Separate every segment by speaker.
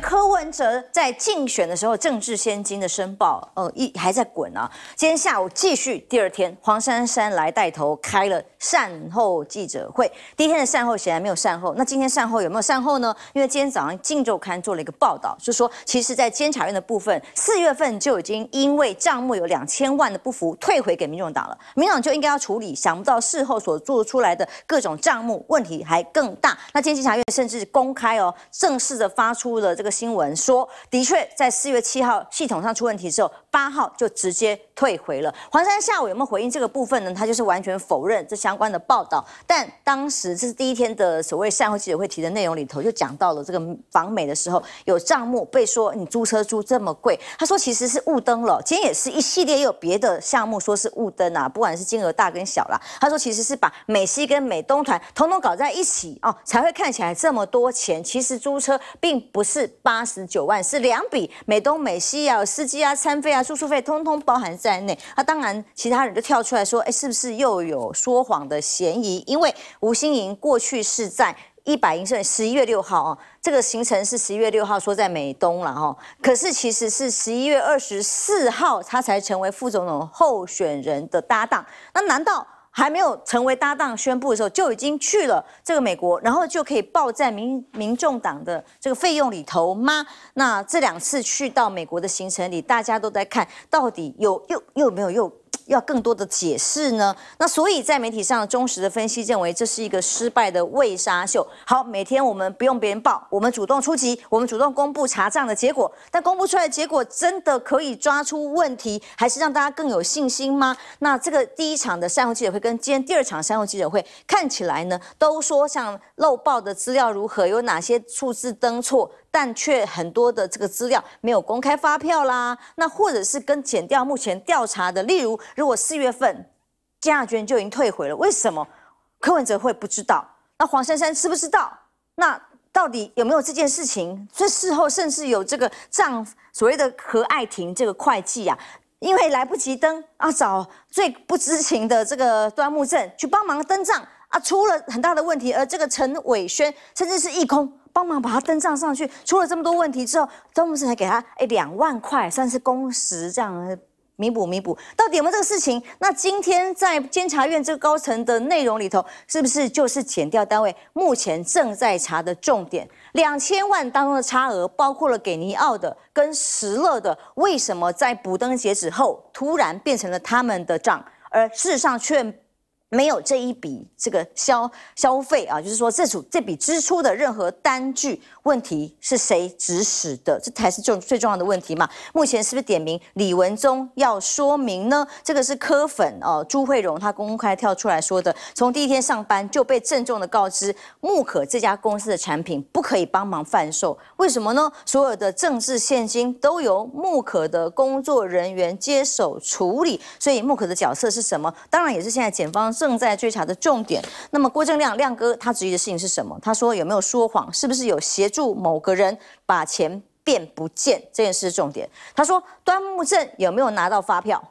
Speaker 1: 柯文哲在竞选的时候，政治现金的申报，哦一还在滚啊。今天下午继续，第二天黄珊珊来带头开了善后记者会。第一天的善后显然没有善后，那今天善后有没有善后呢？因为今天早上《竞州刊》做了一个报道，就说其实，在监察院的部分，四月份就已经因为账目有两千万的不符，退回给民众党了。民党就应该要处理，想不到事后所做出来的各种账目问题还更大。那今天监察院甚至公开哦，正式的发出了。这个新闻说，的确在四月七号系统上出问题之后，八号就直接。退回了。黄山下午有没有回应这个部分呢？他就是完全否认这相关的报道。但当时这是第一天的所谓善后记者会提的内容里头，就讲到了这个访美的时候有账目被说你租车租这么贵，他说其实是误登了。今天也是一系列也有别的项目说是误登啊，不管是金额大跟小啦，他说其实是把美西跟美东团统统搞在一起哦，才会看起来这么多钱。其实租车并不是八十九万，是两笔美东美西啊，司机啊，餐费啊，住宿费通通包含。在内，那当然，其他人就跳出来说，哎，是不是又有说谎的嫌疑？因为吴心莹过去是在一百英尺，十一月六号哦，这个行程是十一月六号说在美东了哈，可是其实是十一月二十四号，他才成为副总统候选人的搭档，那难道？还没有成为搭档宣布的时候，就已经去了这个美国，然后就可以报在民民众党的这个费用里头吗？那这两次去到美国的行程里，大家都在看，到底有又又没有又。要更多的解释呢？那所以在媒体上，忠实的分析认为这是一个失败的未杀秀。好，每天我们不用别人报，我们主动出击，我们主动公布查账的结果。但公布出来的结果，真的可以抓出问题，还是让大家更有信心吗？那这个第一场的善后记者会跟今天第二场善后记者会，看起来呢，都说像漏报的资料如何，有哪些数字登错？但却很多的这个资料没有公开发票啦，那或者是跟减掉目前调查的，例如如果四月份价娟就已经退回了，为什么柯文哲会不知道？那黄珊珊知不知道？那到底有没有这件事情？这事后甚至有这个账，所谓的何爱婷这个会计啊，因为来不及登，啊找最不知情的这个端木镇去帮忙登账啊，出了很大的问题，而这个陈伟轩甚至是一空。帮忙把他登账上去。出了这么多问题之后，詹姆斯才给他哎两万块，算是工时这样弥补弥补。到底有没有这个事情，那今天在监察院这个高层的内容里头，是不是就是减掉单位目前正在查的重点？两千万当中的差额，包括了给尼奥的跟石勒的，为什么在补登截止后突然变成了他们的账，而事实上却？没有这一笔这个消消费啊，就是说这组这笔支出的任何单据。问题是谁指使的？这才是重最重要的问题嘛。目前是不是点名李文忠要说明呢？这个是柯粉哦，朱慧荣她公开跳出来说的。从第一天上班就被郑重的告知，木可这家公司的产品不可以帮忙贩售。为什么呢？所有的政治现金都由木可的工作人员接手处理。所以木可的角色是什么？当然也是现在检方正在追查的重点。那么郭正亮亮哥他质疑的事情是什么？他说有没有说谎？是不是有协？助某个人把钱变不见这件事是重点。他说，端木镇有没有拿到发票？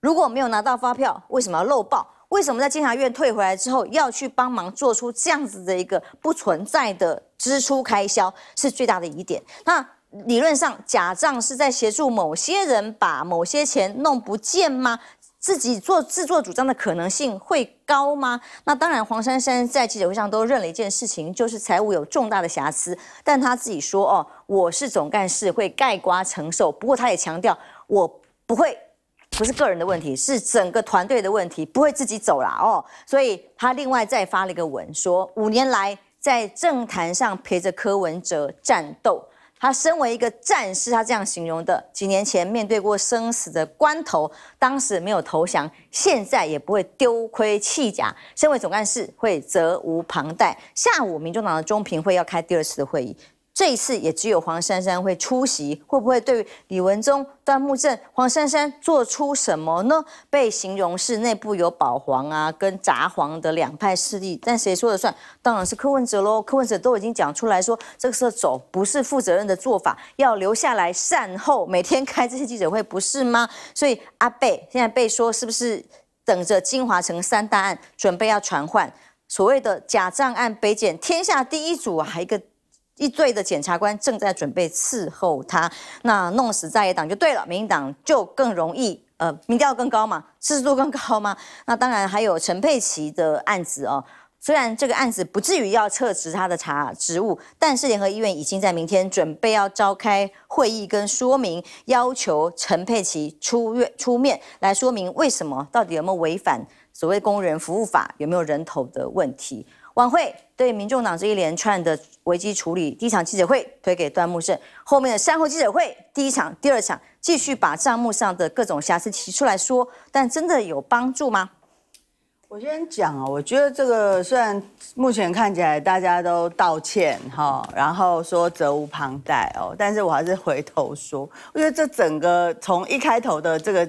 Speaker 1: 如果没有拿到发票，为什么要漏报？为什么在监察院退回来之后，要去帮忙做出这样子的一个不存在的支出开销？是最大的疑点。那理论上，假账是在协助某些人把某些钱弄不见吗？自己做自作主张的可能性会高吗？那当然，黄珊珊在记者会上都认了一件事情，就是财务有重大的瑕疵。但他自己说：“哦，我是总干事，会盖瓜承受。”不过他也强调，我不会，不是个人的问题，是整个团队的问题，不会自己走啦哦。所以他另外再发了一个文，说五年来在政坛上陪着柯文哲战斗。他身为一个战士，他这样形容的：几年前面对过生死的关头，当时没有投降，现在也不会丢盔弃甲。身为总干事，会责无旁贷。下午，民众党的中评会要开第二次的会议。这一次也只有黄珊珊会出席，会不会对李文忠、端木正、黄珊珊做出什么呢？被形容是内部有保皇啊跟杂黄的两派势力，但谁说了算？当然是柯文哲喽。柯文哲都已经讲出来说，这个时候走不是负责任的做法，要留下来善后，每天开这些记者会不是吗？所以阿贝现在被说是不是等着金华城三大案准备要传唤，所谓的假账案北检天下第一组，还一个。一罪的检察官正在准备伺候他，那弄死在野党就对了，民进党就更容易呃民调更高嘛，支持度更高嘛。那当然还有陈佩琪的案子哦，虽然这个案子不至于要撤职他的查职务，但是联合医院已经在明天准备要召开会议跟说明，要求陈佩琪出院出面来说明为什么到底有没有违反所谓工人服务法，有没有人头的问题。晚会对民众党这一连串的危机处理，第一场记者会推给段木胜，后面的三、后记者会，第一场、第二场继续把账目上的各种瑕疵提出来说，但真的有帮助吗？我先讲啊，我觉得这个
Speaker 2: 虽然目前看起来大家都道歉哈，然后说责无旁贷哦，但是我还是回头说，我觉得这整个从一开头的这个。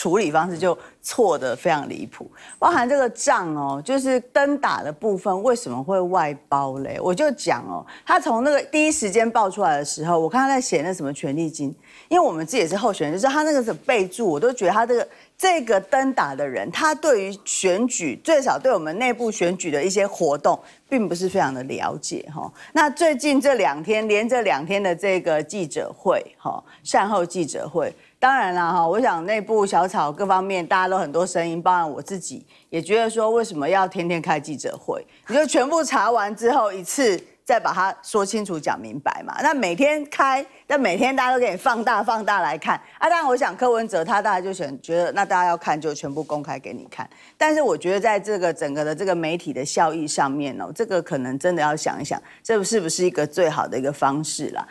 Speaker 2: 处理方式就错的非常离谱，包含这个账哦，就是灯打的部分为什么会外包嘞？我就讲哦，他从那个第一时间爆出来的时候，我看他在写那什么权利金，因为我们自己也是候选人，就是他那个是备注，我都觉得他这个这个灯打的人，他对于选举最少对我们内部选举的一些活动，并不是非常的了解哈。那最近这两天连着两天的这个记者会哈，善后记者会。当然了哈，我想内部小草各方面大家都很多声音，包含我自己也觉得说，为什么要天天开记者会？你就全部查完之后一次再把它说清楚、讲明白嘛。那每天开，那每天大家都给你放大放大来看啊。当然，我想柯文哲他大家就选觉得，那大家要看就全部公开给你看。但是我觉得在这个整个的这个媒体的效益上面哦，这个可能真的要想一想，这是不是一个最好的一个方式啦？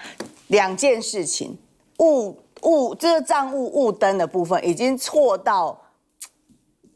Speaker 2: 两件事情，物。雾，这个账务雾灯的部分已经错到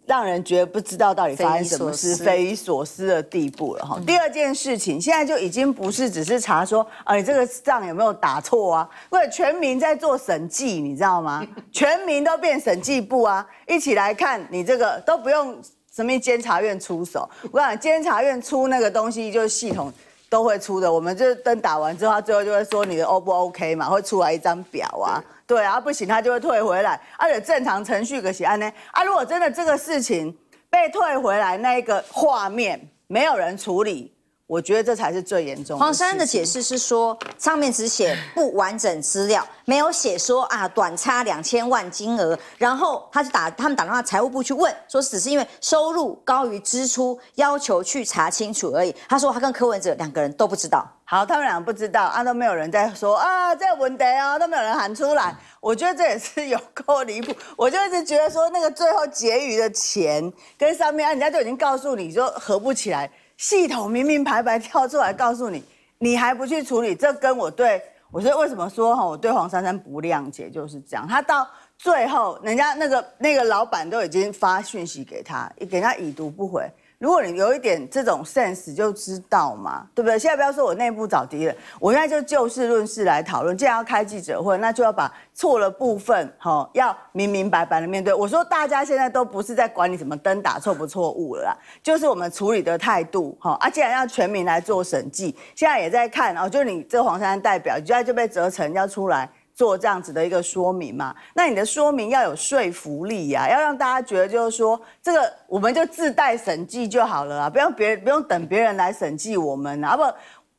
Speaker 2: 让人觉得不知道到底发生什么事、匪夷所思的地步了哈。第二件事情，现在就已经不是只是查说，啊，你这个账有没有打错啊？因为全民在做审计，你知道吗？全民都变审计部啊，一起来看你这个都不用什么监察院出手。我讲监察院出那个东西，就是系统都会出的。我们就是灯打完之后，他最后就会说你的 O 不 OK 嘛，会出来一张表啊。对，啊，不行，他就会退回来，而且正常程序个提案呢。啊，如果真的这个事情被退回来，那一个
Speaker 1: 画面没有人处理，我觉得这才是最严重。黄珊珊的解释是说，上面只写不完整资料，没有写说啊短差两千万金额，然后他就打他们打电话财务部去问，说只是因为收入高于支出，要求去查清楚而已。他说他跟柯文哲两个人都不知道。
Speaker 2: 好，他们两个不知道，啊都没有人在说啊在文德哦，都没有人喊出来，我觉得这也是有够离谱。我就一直觉得说，那个最后结余的钱跟上面啊，人家就已经告诉你，就合不起来，系统明明白白跳出来告诉你，你还不去处理，这跟我对，我说为什么说哈，我对黄珊珊不谅解就是这样。他到最后，人家那个那个老板都已经发讯息给他，也给他已读不回。如果你有一点这种 sense 就知道嘛，对不对？现在不要说我内部找敌人，我现在就就事论事来讨论。既然要开记者会，那就要把错了部分，哈，要明明白白的面对。我说大家现在都不是在管你什么灯打错不错误了，啦，就是我们处理的态度，哈啊。既然要全民来做审计，现在也在看哦，就是你这个黄山代表，现在就被折成要出来。做这样子的一个说明嘛？那你的说明要有说服力呀，要让大家觉得就是说，这个我们就自带审计就好了啦，不用别人，不用等别人来审计我们啊。不，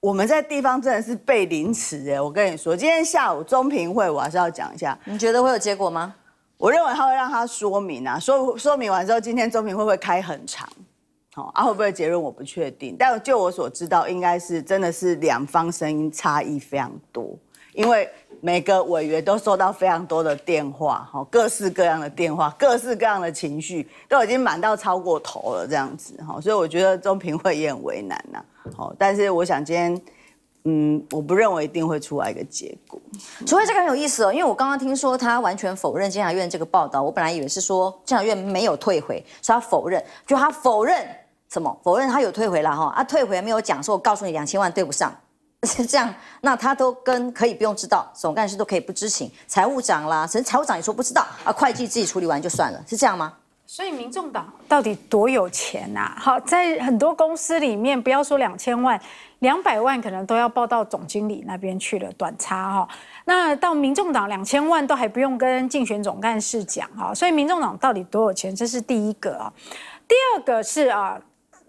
Speaker 2: 我们在地方真的是被凌迟哎！我跟你说，今天下午中评会我还是要讲一下。你觉得会有结果吗？我认为他会让他说明啊，说说明完之后，今天中评会不会开很长？好啊，会不会结论我不确定，但就我所知道，应该是真的是两方声音差异非常多，因为。每个委员都收到非常多的电话，哈，各式各样的电话，各式各样的情绪，都已经满到超过头了，这样子，哈，所以我觉得中评会也很为难呐，好，但是我想今天，嗯，我不认为一定会出来一个结果。
Speaker 1: 除非这个很有意思哦，因为我刚刚听说他完全否认监察院这个报道，我本来以为是说监察院没有退回，所以他否认，就他否认什么？否认他有退回了哈，他退回没有讲说，我告诉你两千万对不上。是 这样，那他都跟可以不用知道，总干事都可以不知情，财务长啦，甚至财务长也说不知道啊，会
Speaker 3: 计自己处理完就算了，是这样吗？所以民众党到底多有钱啊？好，在很多公司里面，不要说两千万，两百万可能都要报到总经理那边去了，短差哈。那到民众党两千万都还不用跟竞选总干事讲啊，所以民众党到底多有钱？这是第一个啊，第二个是啊。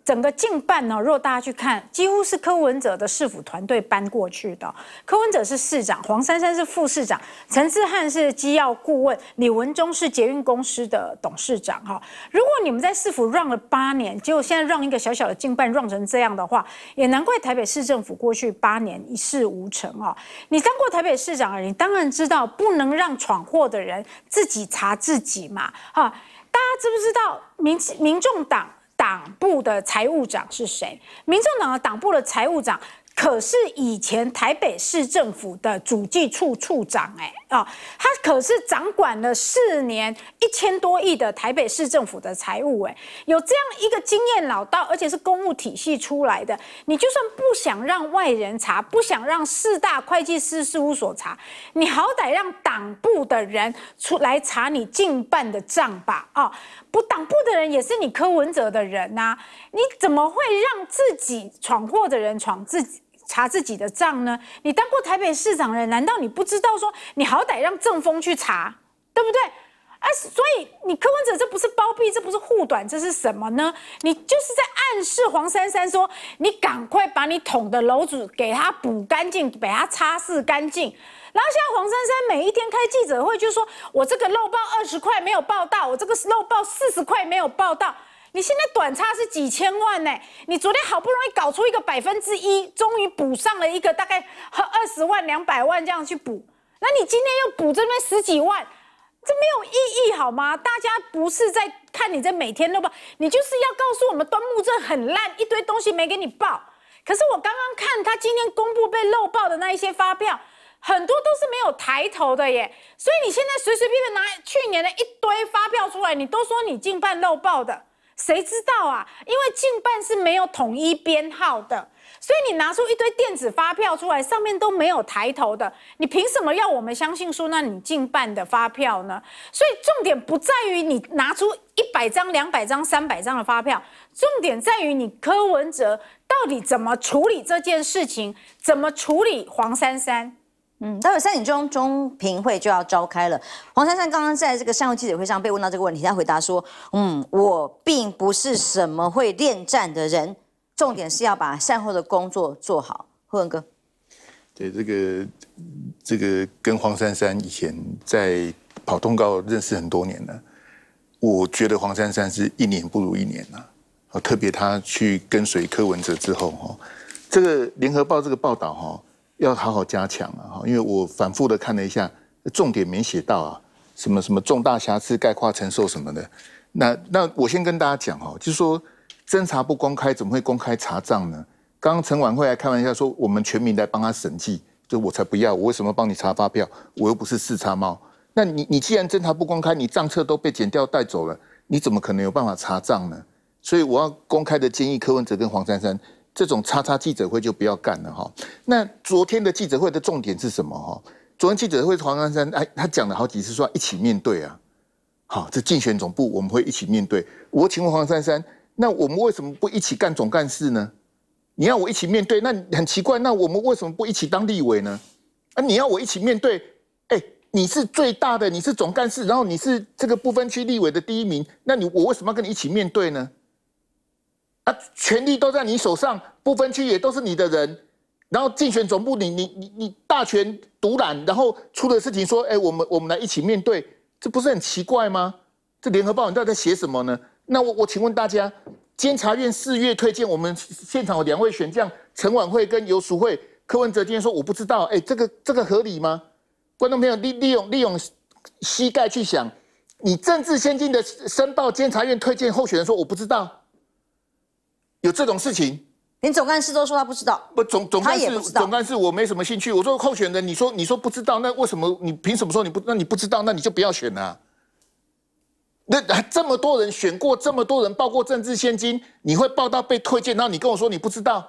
Speaker 3: 整个近半呢，若大家去看，几乎是柯文哲的市府团队搬过去的。柯文哲是市长，黄珊珊是副市长，陈志汉是机要顾问，李文忠是捷运公司的董事长。哈，如果你们在市府让了八年，结果现在让一个小小的近半让成这样的话，也难怪台北市政府过去八年一事无成哦。你当过台北市长，你当然知道不能让闯祸的人自己查自己嘛！哈，大家知不知道民民众党？党部的财务长是谁？民众党的党部的财务长。可是以前台北市政府的主计处处长，哎啊，他可是掌管了四年一千多亿的台北市政府的财务，哎，有这样一个经验老道，而且是公务体系出来的，你就算不想让外人查，不想让四大会计师事务所查，你好歹让党部的人出来查你近半的账吧，啊，不党部的人也是你柯文哲的人呐，你怎么会让自己闯祸的人闯自己？查自己的账呢？你当过台北市长人，难道你不知道说你好歹让政风去查，对不对？啊，所以你柯文哲这不是包庇，这不是护短，这是什么呢？你就是在暗示黄珊珊说，你赶快把你捅的楼主给他补干净，把他擦拭干净。然后现在黄珊珊每一天开记者会，就说我这个漏报二十块没有报道，我这个漏报四十块没有报道。你现在短差是几千万呢？你昨天好不容易搞出一个百分之一，终于补上了一个大概和二十万两百万这样去补，那你今天又补这边十几万，这没有意义好吗？大家不是在看你这每天都报，你就是要告诉我们端木镇很烂，一堆东西没给你报。可是我刚刚看他今天公布被漏报的那一些发票，很多都是没有抬头的耶。所以你现在随随便便拿去年的一堆发票出来，你都说你净犯漏报的。谁知道啊？因为竞办是没有统一编号的，所以你拿出一堆电子发票出来，上面都没有抬头的，你凭什么要我们相信说那你竞办的发票呢？所以重点不在于你拿出一百张、两百张、三百张的发票，重点在于你柯文哲到底怎么处理这件事情，怎么处理黄珊珊。嗯，待会三点钟中评会就要召开了。黄珊珊刚刚在这个善
Speaker 1: 后记者会上被问到这个问题，他回答说：“嗯，我并不是什么会恋战的人，重点是要把善后的工作做好。”柯文哥，
Speaker 4: 对这个这个跟黄珊珊以前在跑通告认识很多年了，我觉得黄珊珊是一年不如一年啊。特别他去跟随柯文哲之后，哈，这个联合报这个报道，哈。要好好加强啊！哈，因为我反复的看了一下，重点没写到啊，什么什么重大瑕疵、概括承受什么的。那那我先跟大家讲哈，就是说，侦查不公开，怎么会公开查账呢？刚刚陈婉慧还开玩笑说，我们全民来帮他审计，就我才不要，我为什么帮你查发票？我又不是四叉猫。那你你既然侦查不公开，你账册都被剪掉带走了，你怎么可能有办法查账呢？所以我要公开的建议柯文哲跟黄珊珊。这种叉叉记者会就不要干了哈。那昨天的记者会的重点是什么哈？昨天记者会黄珊珊哎，他讲了好几次说一起面对啊。好，这竞选总部我们会一起面对。我请问黄珊珊，那我们为什么不一起干总干事呢？你要我一起面对，那很奇怪。那我们为什么不一起当立委呢？啊，你要我一起面对，哎，你是最大的，你是总干事，然后你是这个不分区立委的第一名，那你我为什么要跟你一起面对呢？啊，权力都在你手上，不分区也都是你的人。然后竞选总部，你你你你大权独揽，然后出的事情说，哎，我们我们来一起面对，这不是很奇怪吗？这联合报你到底在写什么呢？那我我请问大家，监察院四月推荐我们现场有两位选将陈婉慧跟游淑慧，柯文哲今天说我不知道，哎，这个这个合理吗？观众朋友利利用利用膝盖去想，你政治先进的《申报》监察院推荐候选人说我不知道。有这种事情，连总干事都说他不知道。不总总干事，总干事，我没什么兴趣。我说候选人，你说你说不知道，那为什么你凭什么说你不？那你不知道，那你就不要选了。那这么多人选过，这么多人报过政治现金，你会报到被推荐，后你跟我说你不知道，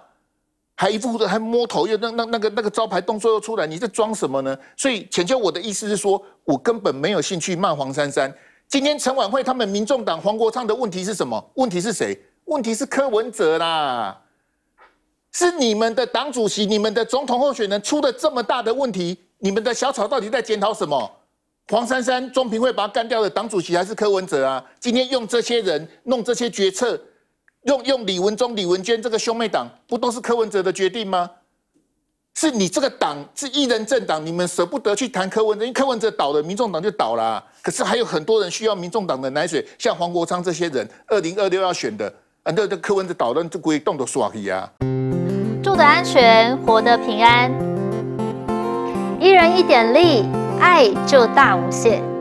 Speaker 4: 还一副的还摸头又那那那个那个招牌动作又出来，你在装什么呢？所以请教我的意思是说，我根本没有兴趣骂黄珊珊。今天陈婉会他们民众党黄国昌的问题是什么？问题是谁？问题是柯文哲啦，是你们的党主席、你们的总统候选人出了这么大的问题，你们的小草到底在检讨什么？黄珊珊、中平会把他干掉的党主席还是柯文哲啊？今天用这些人弄这些决策，用用李文忠、李文娟这个兄妹党，不都是柯文哲的决定吗？是你这个党是一人政党，你们舍不得去谈柯文哲，因为柯文哲倒了，民众党就倒了。可是还有很多人需要民众党的奶水，像黄国昌这些人，二零二六要选的。啊！那这课文这捣乱，这鬼动都耍皮啊！
Speaker 1: 住得安全，活得平安，
Speaker 4: 一人一点力，爱就大无限。